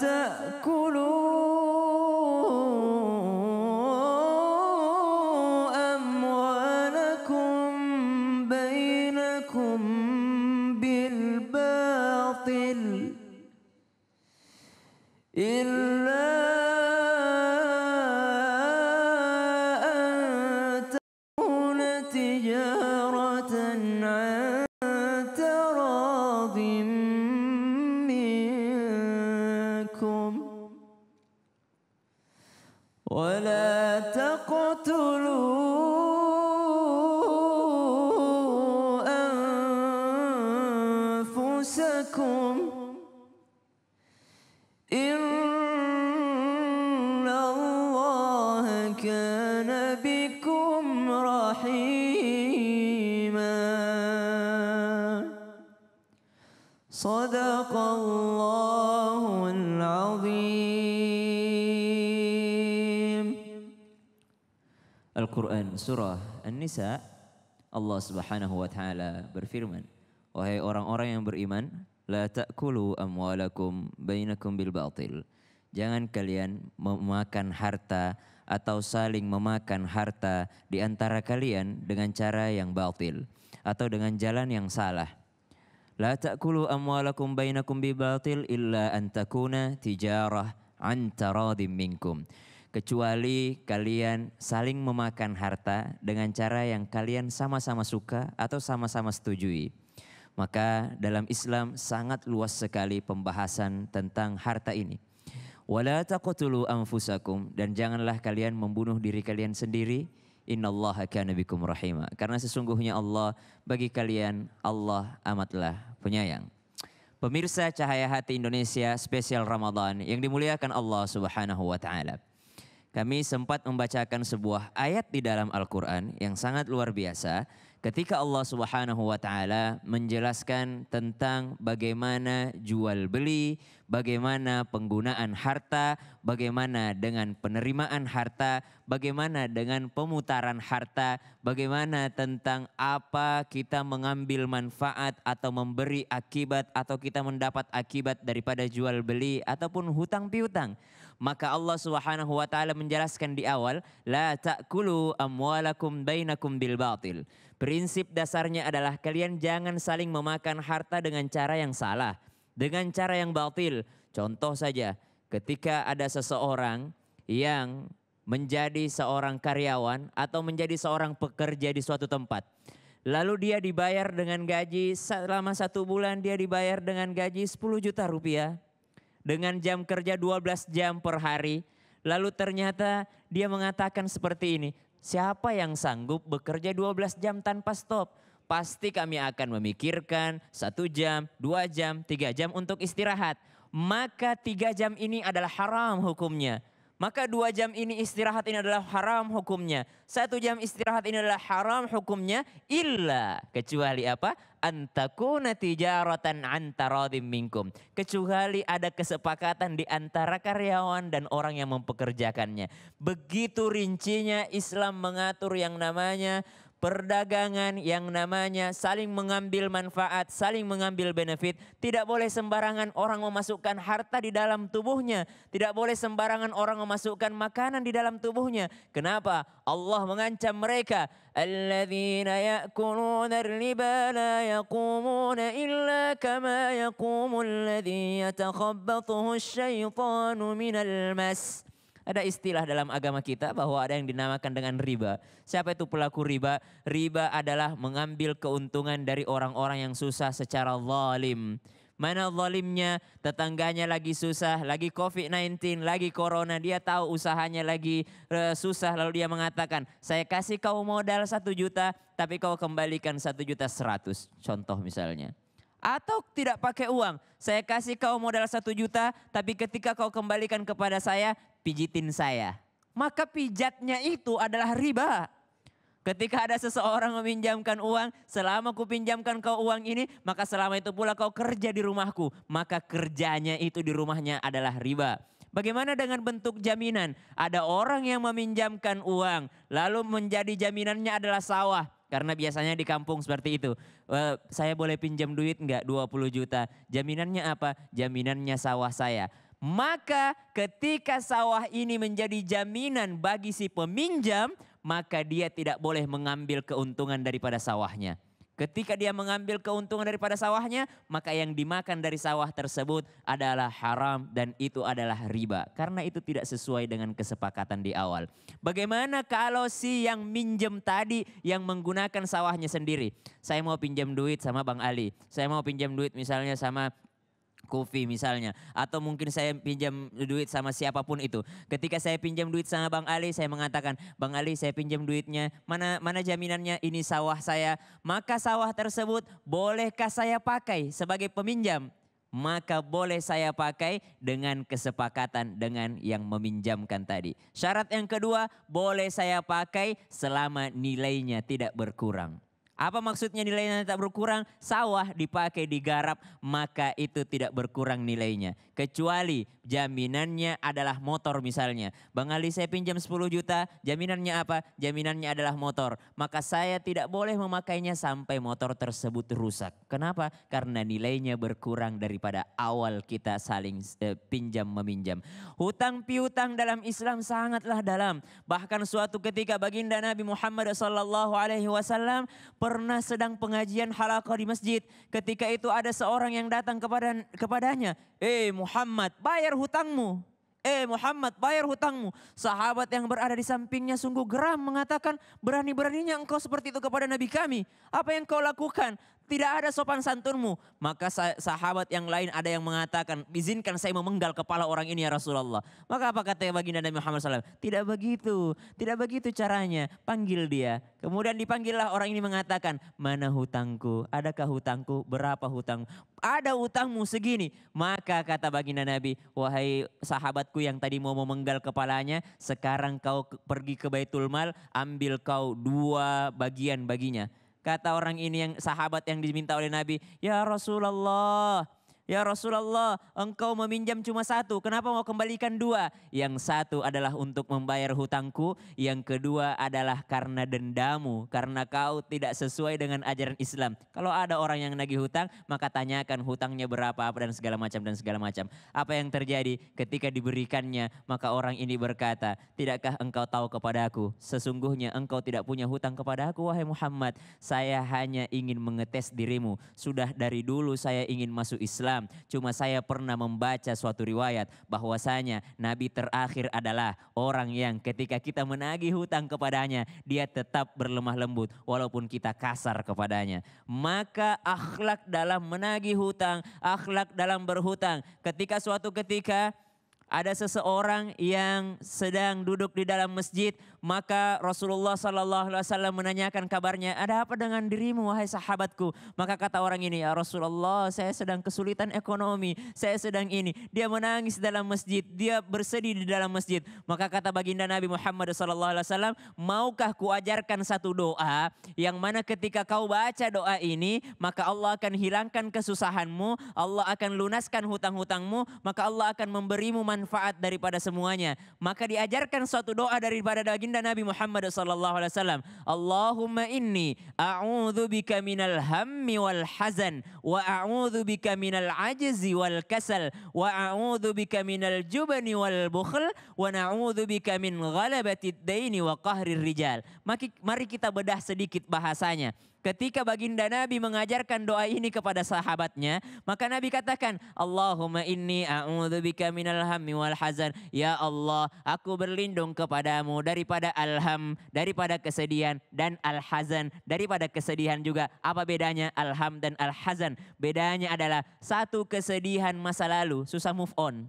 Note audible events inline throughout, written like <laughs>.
تأكلون أنفسكم إن الله كان بكم رحيما صدق الله العظيم Al-Quran Surah An-Nisa Allah subhanahu wa ta'ala berfirman Wahai orang-orang yang beriman la ta'kulu amwalakum bainakum bil batil. Jangan kalian memakan harta atau saling memakan harta di antara kalian dengan cara yang batil atau dengan jalan yang salah. La ta'kulu amwalakum bainakum bil batil illa an takuna tijarah an taradim minkum. Kecuali kalian saling memakan harta dengan cara yang kalian sama-sama suka atau sama-sama setujui maka dalam Islam sangat luas sekali pembahasan tentang harta ini. Wala taqtulu anfusakum dan janganlah kalian membunuh diri kalian sendiri. Innallaha kana bikum rahima. Karena sesungguhnya Allah bagi kalian Allah amatlah penyayang. Pemirsa Cahaya Hati Indonesia spesial Ramadan yang dimuliakan Allah Subhanahu wa taala. Kami sempat membacakan sebuah ayat di dalam Al-Qur'an yang sangat luar biasa ketika Allah Subhanahu wa taala menjelaskan tentang bagaimana jual beli, bagaimana penggunaan harta, bagaimana dengan penerimaan harta, bagaimana dengan pemutaran harta, bagaimana tentang apa kita mengambil manfaat atau memberi akibat atau kita mendapat akibat daripada jual beli ataupun hutang piutang. Maka Allah Subhanahu wa taala menjelaskan di awal, la ta'kulu amwalakum bainakum bil batil. Prinsip dasarnya adalah kalian jangan saling memakan harta dengan cara yang salah, dengan cara yang batil. Contoh saja, ketika ada seseorang yang menjadi seorang karyawan atau menjadi seorang pekerja di suatu tempat. Lalu dia dibayar dengan gaji selama satu bulan dia dibayar dengan gaji 10 juta rupiah. Dengan jam kerja 12 jam per hari. Lalu ternyata dia mengatakan seperti ini. Siapa yang sanggup bekerja 12 jam tanpa stop? Pasti kami akan memikirkan satu jam, dua jam, tiga jam untuk istirahat. Maka tiga jam ini adalah haram hukumnya maka dua jam ini istirahat ini adalah haram hukumnya. Satu jam istirahat ini adalah haram hukumnya. Illa. Kecuali apa? Antakuna tijaratan antaradim minkum. Kecuali ada kesepakatan di antara karyawan dan orang yang mempekerjakannya. Begitu rincinya Islam mengatur yang namanya perdagangan yang namanya saling mengambil manfaat, saling mengambil benefit. Tidak boleh sembarangan orang memasukkan harta di dalam tubuhnya. Tidak boleh sembarangan orang memasukkan makanan di dalam tubuhnya. Kenapa? Allah mengancam mereka. Alladzina ya'kuluna riba la yaqumuna illa kama syaitanu minal mas. Ada istilah dalam agama kita bahwa ada yang dinamakan dengan riba. Siapa itu pelaku riba? Riba adalah mengambil keuntungan dari orang-orang yang susah secara zalim. Mana zalimnya, tetangganya lagi susah, lagi COVID-19, lagi corona, dia tahu usahanya lagi e, susah, lalu dia mengatakan, saya kasih kau modal satu juta, tapi kau kembalikan satu juta seratus. Contoh misalnya. Atau tidak pakai uang, saya kasih kau modal satu juta, tapi ketika kau kembalikan kepada saya, pijitin saya. Maka pijatnya itu adalah riba. Ketika ada seseorang meminjamkan uang, selama ku pinjamkan kau uang ini, maka selama itu pula kau kerja di rumahku. Maka kerjanya itu di rumahnya adalah riba. Bagaimana dengan bentuk jaminan? Ada orang yang meminjamkan uang, lalu menjadi jaminannya adalah sawah. Karena biasanya di kampung seperti itu. Well, eh, saya boleh pinjam duit enggak 20 juta? Jaminannya apa? Jaminannya sawah saya. Maka ketika sawah ini menjadi jaminan bagi si peminjam, maka dia tidak boleh mengambil keuntungan daripada sawahnya. Ketika dia mengambil keuntungan daripada sawahnya, maka yang dimakan dari sawah tersebut adalah haram dan itu adalah riba. Karena itu tidak sesuai dengan kesepakatan di awal. Bagaimana kalau si yang minjem tadi yang menggunakan sawahnya sendiri? Saya mau pinjam duit sama Bang Ali. Saya mau pinjam duit misalnya sama Kofi misalnya. Atau mungkin saya pinjam duit sama siapapun itu. Ketika saya pinjam duit sama Bang Ali, saya mengatakan, Bang Ali saya pinjam duitnya, mana mana jaminannya ini sawah saya. Maka sawah tersebut bolehkah saya pakai sebagai peminjam? maka boleh saya pakai dengan kesepakatan dengan yang meminjamkan tadi. Syarat yang kedua, boleh saya pakai selama nilainya tidak berkurang. Apa maksudnya nilainya tak berkurang? Sawah dipakai digarap maka itu tidak berkurang nilainya. Kecuali jaminannya adalah motor misalnya. Bang Ali saya pinjam 10 juta, jaminannya apa? Jaminannya adalah motor. Maka saya tidak boleh memakainya sampai motor tersebut rusak. Kenapa? Karena nilainya berkurang daripada awal kita saling eh, pinjam meminjam. Hutang piutang dalam Islam sangatlah dalam. Bahkan suatu ketika baginda Nabi Muhammad SAW pernah sedang pengajian halakah di masjid. Ketika itu ada seorang yang datang kepada kepadanya. Eh Muhammad bayar hutangmu. Eh Muhammad bayar hutangmu. Sahabat yang berada di sampingnya sungguh geram mengatakan berani-beraninya engkau seperti itu kepada Nabi kami. Apa yang kau lakukan? Tidak ada sopan santunmu. Maka sahabat yang lain ada yang mengatakan, izinkan saya memenggal kepala orang ini ya Rasulullah. Maka apa kata baginda Nabi Muhammad SAW? Tidak begitu, tidak begitu caranya. Panggil dia. Kemudian dipanggillah orang ini mengatakan, mana hutangku? Adakah hutangku? Berapa hutang? Ada hutangmu segini. Maka kata baginda Nabi, wahai sahabatku yang tadi mau memenggal kepalanya, sekarang kau pergi ke Baitul Mal, ambil kau dua bagian baginya Kata orang ini yang sahabat yang diminta oleh Nabi, "Ya Rasulullah, Ya Rasulullah, engkau meminjam cuma satu, kenapa mau kembalikan dua? Yang satu adalah untuk membayar hutangku, yang kedua adalah karena dendamu, karena kau tidak sesuai dengan ajaran Islam. Kalau ada orang yang nagih hutang, maka tanyakan hutangnya berapa apa dan segala macam dan segala macam. Apa yang terjadi ketika diberikannya, maka orang ini berkata, "Tidakkah engkau tahu kepadaku, sesungguhnya engkau tidak punya hutang kepadaku wahai Muhammad. Saya hanya ingin mengetes dirimu. Sudah dari dulu saya ingin masuk Islam Wasallam. Cuma saya pernah membaca suatu riwayat bahwasanya Nabi terakhir adalah orang yang ketika kita menagih hutang kepadanya, dia tetap berlemah lembut walaupun kita kasar kepadanya. Maka akhlak dalam menagih hutang, akhlak dalam berhutang. Ketika suatu ketika ada seseorang yang sedang duduk di dalam masjid, maka Rasulullah Sallallahu Alaihi Wasallam menanyakan kabarnya, ada apa dengan dirimu, wahai sahabatku? Maka kata orang ini, ya Rasulullah, saya sedang kesulitan ekonomi, saya sedang ini. Dia menangis dalam masjid, dia bersedih di dalam masjid. Maka kata baginda Nabi Muhammad Sallallahu Alaihi Wasallam, maukah kuajarkan satu doa yang mana ketika kau baca doa ini, maka Allah akan hilangkan kesusahanmu, Allah akan lunaskan hutang-hutangmu, maka Allah akan memberimu manfaat daripada semuanya. Maka diajarkan suatu doa daripada baginda Nabi Muhammad sallallahu alaihi wasallam. Allahumma inni a'udzu bika minal hammi wal hazan wa a'udzu bika minal ajzi wal kasal wa a'udzu bika minal jubni wal bukhl wa na'udzu bika min ghalabati daini wa qahri rijal. Mari kita bedah sedikit bahasanya. Ketika baginda Nabi mengajarkan doa ini kepada sahabatnya, maka Nabi katakan, Allahumma inni a'udzubika minal hammi wal hazan. Ya Allah, aku berlindung kepadamu daripada alham, daripada kesedihan dan al-hazan, daripada kesedihan juga. Apa bedanya alham dan al-hazan? Bedanya adalah satu kesedihan masa lalu, susah move on.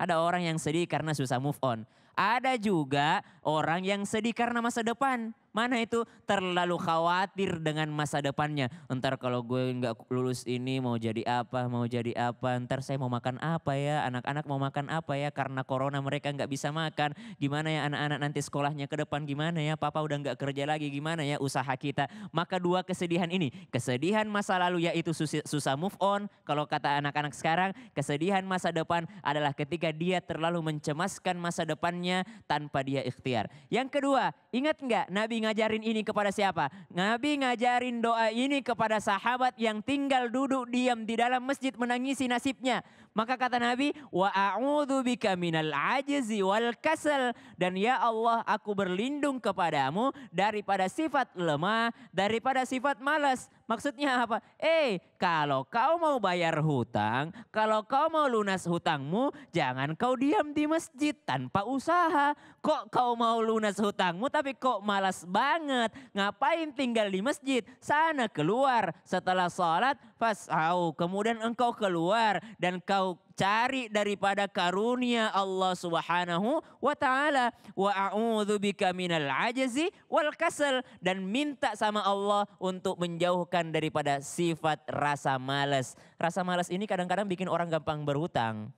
Ada orang yang sedih karena susah move on. Ada juga orang yang sedih karena masa depan Mana itu terlalu khawatir dengan masa depannya. Ntar kalau gue nggak lulus ini mau jadi apa, mau jadi apa. Ntar saya mau makan apa ya, anak-anak mau makan apa ya. Karena corona mereka nggak bisa makan. Gimana ya anak-anak nanti sekolahnya ke depan gimana ya. Papa udah nggak kerja lagi gimana ya usaha kita. Maka dua kesedihan ini. Kesedihan masa lalu yaitu susah move on. Kalau kata anak-anak sekarang kesedihan masa depan adalah ketika dia terlalu mencemaskan masa depannya tanpa dia ikhtiar. Yang kedua, ingat nggak Nabi ngajarin ini kepada siapa? Nabi ngajarin doa ini kepada sahabat yang tinggal duduk diam di dalam masjid menangisi nasibnya. Maka kata Nabi, wa a'udzu bika minal ajzi wal kasal dan ya Allah aku berlindung kepadamu daripada sifat lemah, daripada sifat malas. Maksudnya apa? Eh, kalau kau mau bayar hutang, kalau kau mau lunas hutangmu, jangan kau diam di masjid tanpa usaha. Kok kau mau lunas hutangmu tapi kok malas banget? Ngapain tinggal di masjid? Sana keluar setelah sholat, fasau. Kemudian engkau keluar dan kau cari daripada karunia Allah Subhanahu wa taala wa a'udzubika minal ajzi wal kasal dan minta sama Allah untuk menjauhkan daripada sifat rasa malas. Rasa malas ini kadang-kadang bikin orang gampang berhutang.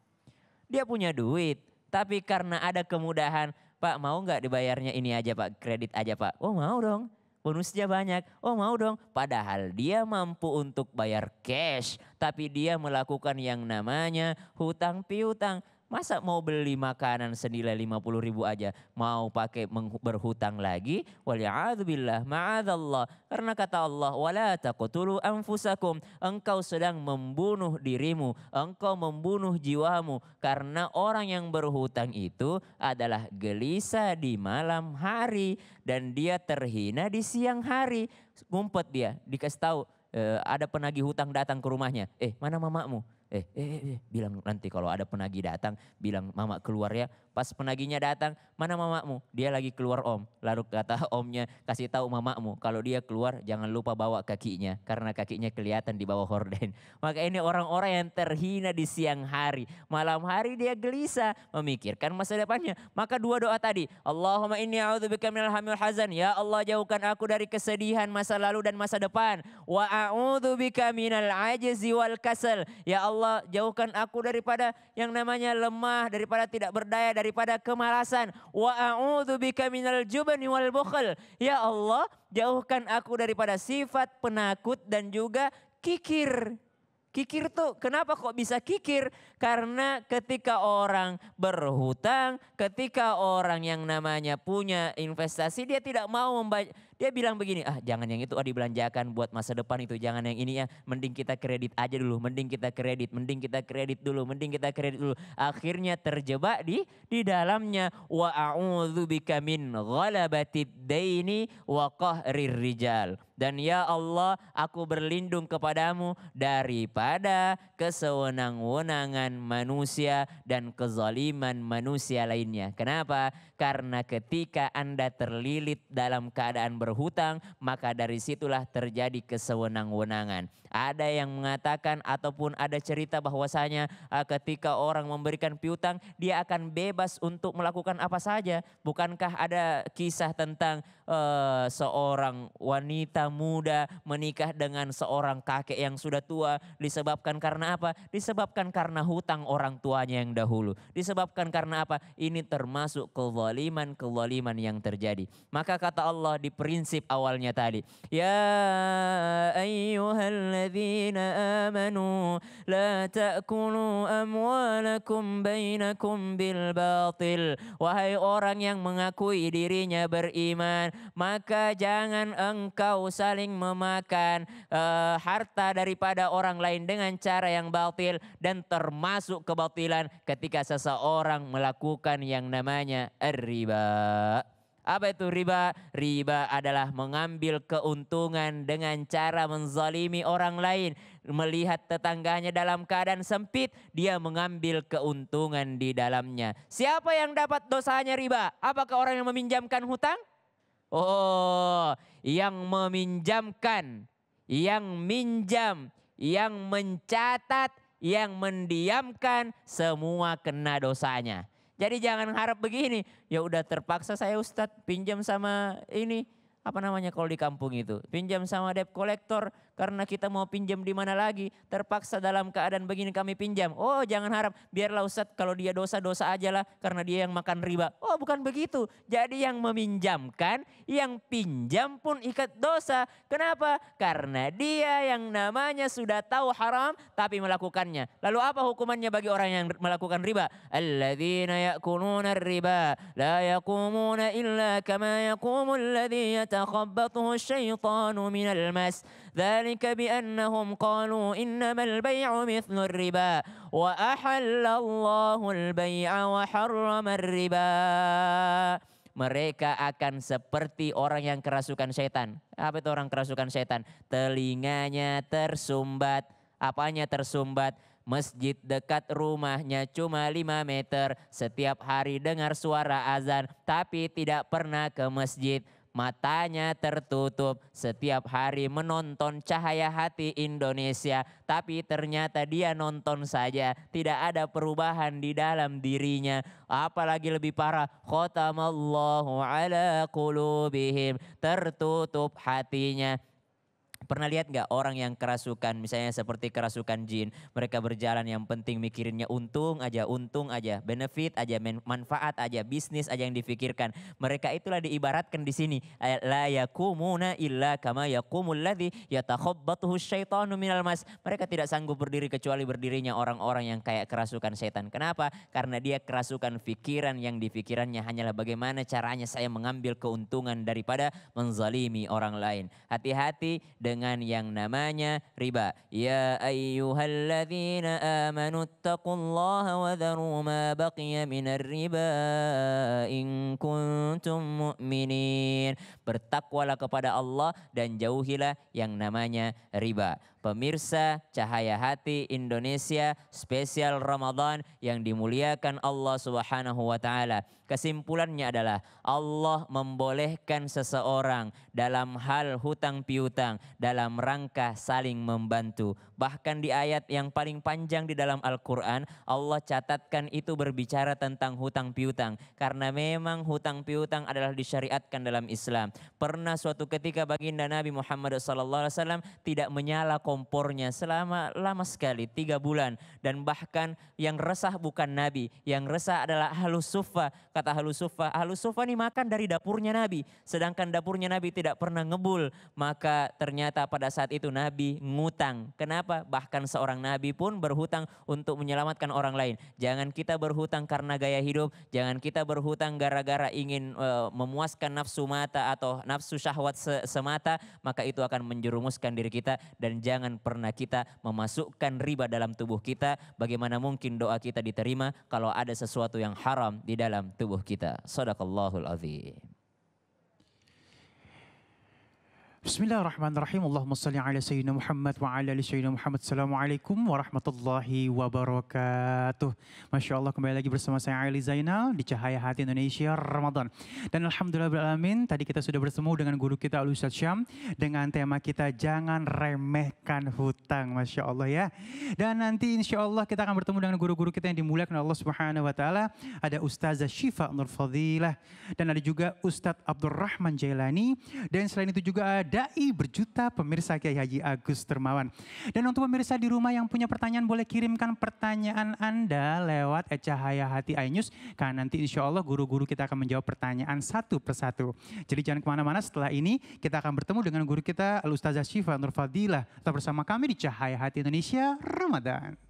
Dia punya duit, tapi karena ada kemudahan, Pak mau nggak dibayarnya ini aja Pak, kredit aja Pak. Oh mau dong bonusnya banyak. Oh mau dong. Padahal dia mampu untuk bayar cash. Tapi dia melakukan yang namanya hutang piutang. Masa mau beli makanan senilai 50 ribu aja mau pakai berhutang lagi? Waliyadzubillah ma'adallah. Karena kata Allah, wala taqtulu anfusakum. Engkau sedang membunuh dirimu, engkau membunuh jiwamu. Karena orang yang berhutang itu adalah gelisah di malam hari dan dia terhina di siang hari. Mumpet dia, dikasih tahu eh, ada penagih hutang datang ke rumahnya. Eh, mana mamamu? Eh, eh, eh, eh, bilang nanti kalau ada penagi datang, bilang mama keluar ya. Pas penaginya datang, mana mamamu? Dia lagi keluar om. Lalu kata <laughs> omnya, kasih tahu mamamu, kalau dia keluar jangan lupa bawa kakinya, karena kakinya kelihatan di bawah horden. <laughs> Maka ini orang-orang yang terhina di siang hari. Malam hari dia gelisah, memikirkan masa depannya. Maka dua doa tadi, Allahumma inni a'udzubika minal hamil hazan. Ya Allah jauhkan aku dari kesedihan masa lalu dan masa depan. Wa a'udzubika minal ajizi wal kasal. Ya Allah Allah jauhkan aku daripada yang namanya lemah, daripada tidak berdaya, daripada kemalasan. Wa a'udzubika minal jubni wal bukhl. Ya Allah, jauhkan aku daripada sifat penakut dan juga kikir. Kikir tuh kenapa kok bisa kikir? Karena ketika orang berhutang, ketika orang yang namanya punya investasi dia tidak mau dia bilang begini, ah jangan yang itu ah dibelanjakan buat masa depan itu, jangan yang ini ya, mending kita kredit aja dulu, mending kita kredit, mending kita kredit dulu, mending kita kredit dulu. Akhirnya terjebak di di dalamnya wa a'udzubika min ghalabatid daini wa qahrir rijal. Dan ya Allah aku berlindung kepadamu daripada kesewenang-wenangan manusia dan kezaliman manusia lainnya. Kenapa? Karena ketika Anda terlilit dalam keadaan berhutang maka dari situlah terjadi kesewenang-wenangan. Ada yang mengatakan ataupun ada cerita bahwasanya eh, ketika orang memberikan piutang dia akan bebas untuk melakukan apa saja. Bukankah ada kisah tentang uh, seorang wanita muda menikah dengan seorang kakek yang sudah tua disebabkan karena apa? Disebabkan karena hutang orang tuanya yang dahulu. Disebabkan karena apa? Ini termasuk kezaliman-kezaliman yang terjadi. Maka kata Allah di prinsip awalnya tadi, ya ayyuhal الذين آمنوا لا تأكلوا أموالكم بينكم bil batil wahai orang yang mengakui dirinya beriman maka jangan engkau saling memakan uh, harta daripada orang lain dengan cara yang batil dan termasuk kebatilan ketika seseorang melakukan yang namanya riba apa itu riba? Riba adalah mengambil keuntungan dengan cara menzalimi orang lain. Melihat tetangganya dalam keadaan sempit, dia mengambil keuntungan di dalamnya. Siapa yang dapat dosanya riba? Apakah orang yang meminjamkan hutang? Oh, yang meminjamkan, yang minjam, yang mencatat, yang mendiamkan, semua kena dosanya. Jadi jangan harap begini, ya udah terpaksa saya Ustadz pinjam sama ini apa namanya kalau di kampung itu, pinjam sama debt collector, karena kita mau pinjam di mana lagi. Terpaksa dalam keadaan begini kami pinjam. Oh jangan harap biarlah Ustadz kalau dia dosa-dosa aja lah. Karena dia yang makan riba. Oh bukan begitu. Jadi yang meminjamkan, yang pinjam pun ikat dosa. Kenapa? Karena dia yang namanya sudah tahu haram tapi melakukannya. Lalu apa hukumannya bagi orang yang melakukan riba? Alladzina yakununa riba la yakumuna illa kama yakumul alladhi yatakhabbathu الشيطان من المس ذلك بأنهم قالوا إنما البيع مثل الربا وأحل الله البيع وحرم الربا mereka akan seperti orang yang kerasukan setan. Apa itu orang kerasukan setan? Telinganya tersumbat, apanya tersumbat? Masjid dekat rumahnya cuma 5 meter, setiap hari dengar suara azan tapi tidak pernah ke masjid matanya tertutup setiap hari menonton cahaya hati Indonesia, tapi ternyata dia nonton saja, tidak ada perubahan di dalam dirinya. Apalagi lebih parah, khotamallahu ala qulubihim, tertutup hatinya. Pernah lihat nggak orang yang kerasukan, misalnya seperti kerasukan jin, mereka berjalan yang penting mikirinnya untung aja, untung aja, benefit aja, manfaat aja, bisnis aja yang difikirkan. Mereka itulah diibaratkan di sini. La yakumuna illa kama yakumul ladhi yatakhobbatuhu syaitanu minal mas. Mereka tidak sanggup berdiri kecuali berdirinya orang-orang yang kayak kerasukan setan. Kenapa? Karena dia kerasukan pikiran yang difikirannya hanyalah bagaimana caranya saya mengambil keuntungan daripada menzalimi orang lain. Hati-hati dengan yang namanya riba. Ya ayyuhalladzina amanu taqullaha wa dharu ma baqiya minar riba in kuntum mu'minin. Bertakwalah kepada Allah dan jauhilah yang namanya riba pemirsa Cahaya Hati Indonesia spesial Ramadan yang dimuliakan Allah Subhanahu wa taala. Kesimpulannya adalah Allah membolehkan seseorang dalam hal hutang piutang dalam rangka saling membantu. Bahkan di ayat yang paling panjang di dalam Al-Qur'an Allah catatkan itu berbicara tentang hutang piutang karena memang hutang piutang adalah disyariatkan dalam Islam. Pernah suatu ketika baginda Nabi Muhammad SAW tidak menyala kompornya selama lama sekali, tiga bulan. Dan bahkan yang resah bukan Nabi, yang resah adalah halus sufa. Kata halus sufa, halus sufa ini makan dari dapurnya Nabi. Sedangkan dapurnya Nabi tidak pernah ngebul. Maka ternyata pada saat itu Nabi ngutang. Kenapa? Bahkan seorang Nabi pun berhutang untuk menyelamatkan orang lain. Jangan kita berhutang karena gaya hidup, jangan kita berhutang gara-gara ingin uh, memuaskan nafsu mata atau nafsu syahwat semata, maka itu akan menjerumuskan diri kita dan jangan jangan pernah kita memasukkan riba dalam tubuh kita. Bagaimana mungkin doa kita diterima kalau ada sesuatu yang haram di dalam tubuh kita. Sadaqallahul azim. Bismillahirrahmanirrahim. Allahumma salli ala sayyidina Muhammad wa ala ali sayyidina Muhammad. Assalamualaikum warahmatullahi wabarakatuh. Masya Allah kembali lagi bersama saya Ali Zainal di Cahaya Hati Indonesia Ramadan. Dan Alhamdulillah beralamin tadi kita sudah bertemu dengan guru kita Al Ustaz Syam dengan tema kita Jangan Remehkan Hutang. Masya Allah ya. Dan nanti insya Allah kita akan bertemu dengan guru-guru kita yang dimuliakan Allah Subhanahu Wa Taala. Ada Ustazah Syifa Nur Fadilah dan ada juga Ustadz Abdurrahman Jailani. Dan selain itu juga ada dai berjuta pemirsa Kiai Haji Agus Termawan. Dan untuk pemirsa di rumah yang punya pertanyaan boleh kirimkan pertanyaan Anda lewat Cahaya Hati iNews. Karena nanti insya Allah guru-guru kita akan menjawab pertanyaan satu persatu. Jadi jangan kemana-mana setelah ini kita akan bertemu dengan guru kita Al Ustazah Syifa Nur Tetap bersama kami di Cahaya Hati Indonesia Ramadan.